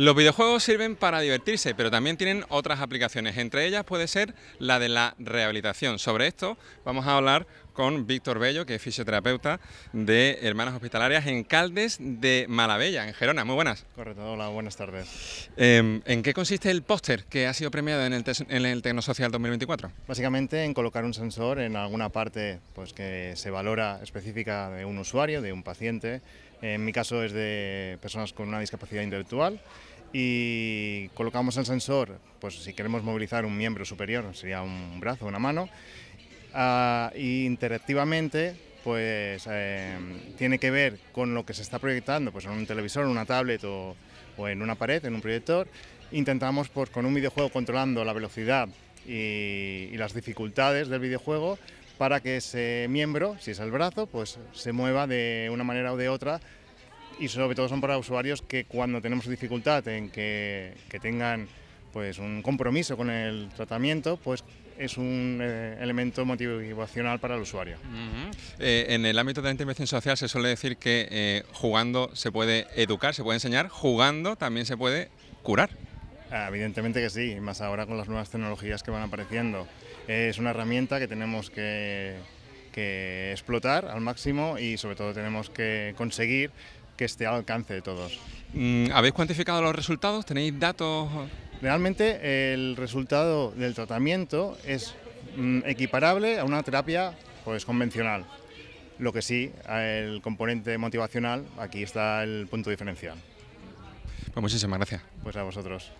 Los videojuegos sirven para divertirse, pero también tienen otras aplicaciones. Entre ellas puede ser la de la rehabilitación. Sobre esto vamos a hablar con Víctor Bello, que es fisioterapeuta de Hermanas Hospitalarias en Caldes de Malabella, en Gerona. Muy buenas. Correcto, hola, buenas tardes. Em, ¿En qué consiste el póster que ha sido premiado en el, en el Tecnosocial 2024? Básicamente en colocar un sensor en alguna parte pues, que se valora específica de un usuario, de un paciente. En mi caso es de personas con una discapacidad intelectual y colocamos el sensor, pues si queremos movilizar un miembro superior, sería un brazo, una mano, Ah, interactivamente pues em, tiene que ver con lo que se está proyectando pues en un televisor, en una tablet o, en una pared, en un proyector. Intentamos pues, con un videojuego controlando la velocidad y, las dificultades del videojuego para que ese miembro, si es el brazo, pues se mueva de una manera o de otra y sobre todo son para usuarios que cuando tenemos dificultad en que, que tengan pues un compromiso con el tratamiento, pues es un eh, elemento motivacional para el usuario. Eh, en el ámbito de la intervención social se suele decir que eh, jugando se puede educar, se puede enseñar, jugando también se puede curar. Ah, evidentemente que sí, más ahora con las nuevas tecnologías que van apareciendo. es una herramienta que tenemos que, que explotar al máximo y sobre todo tenemos que conseguir que esté al alcance de todos. Mm, ¿Habéis cuantificado los resultados? ¿Tenéis datos? Realmente el resultado del tratamiento es mm, equiparable a una terapia pues, convencional. Lo que sí, el componente motivacional, aquí está el punto diferencial. Pues muchísimas gracias. Pues a vosotros.